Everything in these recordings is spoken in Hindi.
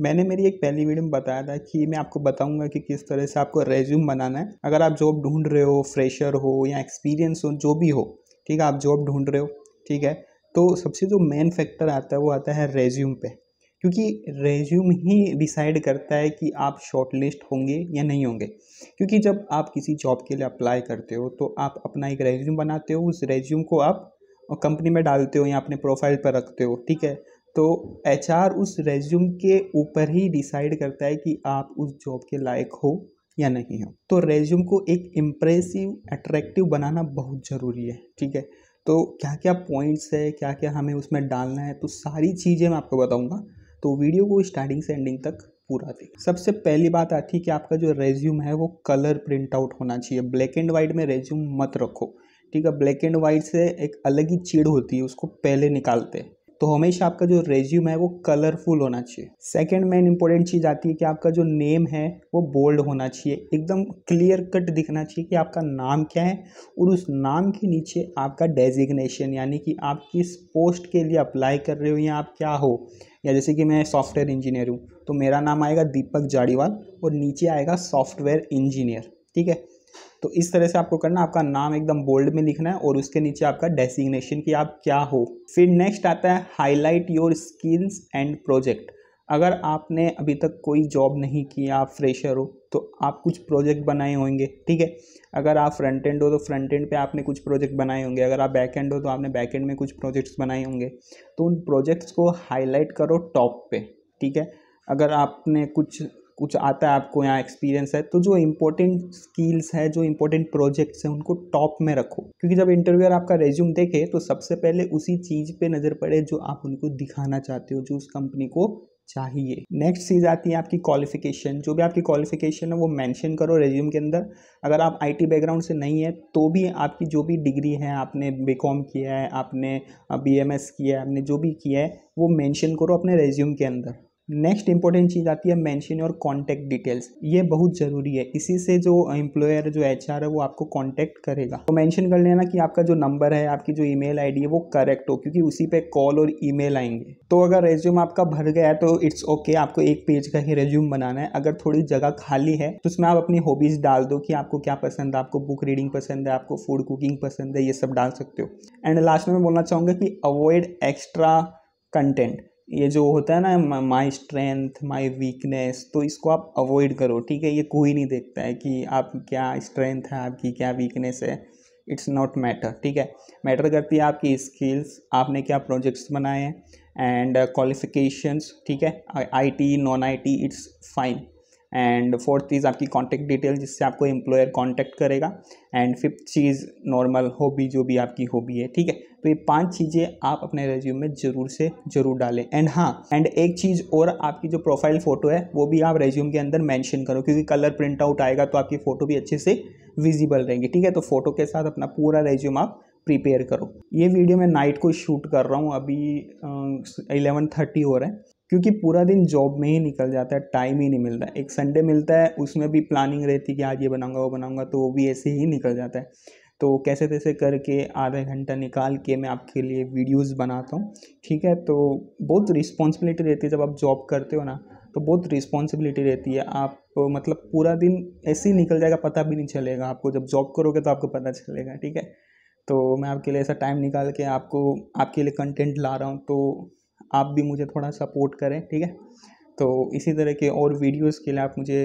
मैंने मेरी एक पहली वीडियो में बताया था कि मैं आपको बताऊंगा कि किस तरह से आपको रेज्यूम बनाना है अगर आप जॉब ढूंढ रहे हो फ्रेशर हो या एक्सपीरियंस हो जो भी हो ठीक है आप जॉब ढूंढ रहे हो ठीक है तो सबसे जो मेन फैक्टर आता है वो आता है रेज्यूम पे क्योंकि रेज्यूम ही डिसाइड करता है कि आप शॉर्ट लिस्ट होंगे या नहीं होंगे क्योंकि जब आप किसी जॉब के लिए अप्लाई करते हो तो आप अपना एक रेज्यूम बनाते हो उस रेज्यूम को आप कंपनी में डालते हो या अपने प्रोफाइल पर रखते हो ठीक है तो एच उस रेज्यूम के ऊपर ही डिसाइड करता है कि आप उस जॉब के लायक हो या नहीं हो तो रेज्यूम को एक इम्प्रेसिव अट्रैक्टिव बनाना बहुत ज़रूरी है ठीक है तो क्या क्या पॉइंट्स है क्या क्या हमें उसमें डालना है तो सारी चीज़ें मैं आपको बताऊंगा तो वीडियो को स्टार्टिंग से एंडिंग तक पूरा देखें सबसे पहली बात आती है कि आपका जो रेज्यूम है वो कलर प्रिंट आउट होना चाहिए ब्लैक एंड वाइट में रेज्यूम मत रखो ठीक है ब्लैक एंड वाइट से एक अलग ही चीड़ होती है उसको पहले निकालते हैं तो हमेशा आपका जो रेज्यूम है वो कलरफुल होना चाहिए सेकेंड मेन इंपॉर्टेंट चीज़ आती है कि आपका जो नेम है वो बोल्ड होना चाहिए एकदम क्लियर कट दिखना चाहिए कि आपका नाम क्या है और उस नाम के नीचे आपका डेजिग्नेशन यानी कि आप किस पोस्ट के लिए अप्लाई कर रहे हो या आप क्या हो या जैसे कि मैं सॉफ्टवेयर इंजीनियर हूँ तो मेरा नाम आएगा दीपक जाड़ीवाल और नीचे आएगा सॉफ्टवेयर इंजीनियर ठीक है तो इस तरह से आपको करना आपका नाम एकदम बोल्ड में लिखना है और उसके नीचे आपका डेसिग्नेशन कि आप क्या हो फिर नेक्स्ट आता है highlight your skills and project अगर आपने अभी तक कोई जॉब नहीं की आप फ्रेशर हो तो आप कुछ प्रोजेक्ट बनाए होंगे ठीक है अगर आप फ्रंट एंड हो तो फ्रंट एंड पे आपने कुछ प्रोजेक्ट बनाए होंगे अगर आप बैक एंड हो तो आपने बैक एंड में कुछ प्रोजेक्ट्स बनाए होंगे तो उन प्रोजेक्ट्स को हाईलाइट करो टॉप पे ठीक है अगर आपने कुछ कुछ आता है आपको यहाँ एक्सपीरियंस है तो जो इंपॉर्टेंट स्किल्स है जो इंपॉर्टेंट प्रोजेक्ट्स हैं उनको टॉप में रखो क्योंकि जब इंटरव्यूअर आपका रेज्यूम देखे तो सबसे पहले उसी चीज़ पे नज़र पड़े जो आप उनको दिखाना चाहते हो जो उस कंपनी को चाहिए नेक्स्ट चीज़ आती है आपकी क्वालिफिकेशन जो भी आपकी क्वालिफिकेशन है वो मेंशन करो रेज्यूम के अंदर अगर आप आईटी बैकग्राउंड से नहीं है तो भी आपकी जो भी डिग्री है आपने बीकॉम किया है आपने बीएमएस किया है आपने जो भी किया है वो मेंशन करो अपने रेज्यूम के अंदर नेक्स्ट इंपॉर्टेंट चीज़ आती है मेंशन और कॉन्टैक्ट डिटेल्स ये बहुत ज़रूरी है इसी से जो एम्प्लॉयर जो एच है वो आपको कॉन्टैक्ट करेगा तो मेंशन कर लेना कि आपका जो नंबर है आपकी जो ईमेल आईडी है वो करेक्ट हो क्योंकि उसी पे कॉल और ईमेल आएंगे तो अगर रेज्यूम आपका भर गया है तो इट्स ओके okay, आपको एक पेज का ही रेज्यूम बनाना है अगर थोड़ी जगह खाली है तो उसमें आप अपनी हॉबीज़ डाल दो कि आपको क्या पसंद है आपको बुक रीडिंग पसंद है आपको फूड कुकिंग पसंद है ये सब डाल सकते हो एंड लास्ट में मैं बोलना चाहूँगा कि अवॉइड एक्स्ट्रा कंटेंट ये जो होता है ना माई स्ट्रेंथ माई वीकनेस तो इसको आप अवॉइड करो ठीक है ये कोई नहीं देखता है कि आप क्या स्ट्रेंथ है आपकी क्या वीकनेस है इट्स नॉट मैटर ठीक है मैटर करती है आपकी स्किल्स आपने क्या प्रोजेक्ट्स बनाए हैं एंड क्वालिफिकेशंस uh, ठीक है I T non I T it's fine and fourth चीज़ आपकी कॉन्टैक्ट डिटेल जिससे आपको एम्प्लॉयर कॉन्टैक्ट करेगा एंड फिफ्थ चीज़ नॉर्मल हॉबी जो भी आपकी हॉबी है ठीक है तो ये पांच चीज़ें आप अपने रेज्यूम में ज़रूर से ज़रूर डालें एंड हाँ एंड एक चीज़ और आपकी जो प्रोफाइल फ़ोटो है वो भी आप रेज्यूम के अंदर मैंशन करो क्योंकि कलर प्रिंट आउट आएगा तो आपकी फ़ोटो भी अच्छे से विजिबल रहेंगी ठीक है तो फोटो के साथ अपना पूरा रेज्यूम आप प्रिपेयर करो ये वीडियो मैं नाइट को शूट कर रहा हूँ अभी इलेवन थर्टी हो रहा है क्योंकि पूरा दिन जॉब में ही निकल जाता है टाइम ही नहीं मिलता एक संडे मिलता है उसमें भी प्लानिंग रहती है कि आज ये बनाऊंगा वो बनाऊंगा तो वो भी ऐसे ही निकल जाता है तो कैसे तैसे करके आधा घंटा निकाल के मैं आपके लिए वीडियोस बनाता हूँ ठीक है तो बहुत रिस्पॉन्सिबिलिटी रहती है जब आप जॉब करते हो ना तो बहुत रिस्पॉन्सिबिलिटी रहती है आप तो मतलब पूरा दिन ऐसे ही निकल जाएगा पता भी नहीं चलेगा आपको जब जॉब करोगे तो आपको पता चलेगा ठीक है तो मैं आपके लिए ऐसा टाइम निकाल के आपको आपके लिए कंटेंट ला रहा हूँ तो आप भी मुझे थोड़ा सपोर्ट करें ठीक है तो इसी तरह के और वीडियोस के लिए आप मुझे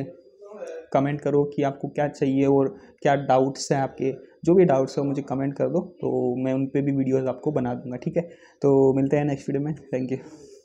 कमेंट करो कि आपको क्या चाहिए और क्या डाउट्स हैं आपके जो भी डाउट्स हो मुझे कमेंट कर दो तो मैं उन पर भी वीडियोज़ आपको बना दूँगा ठीक है तो मिलते हैं नेक्स्ट वीडियो में थैंक यू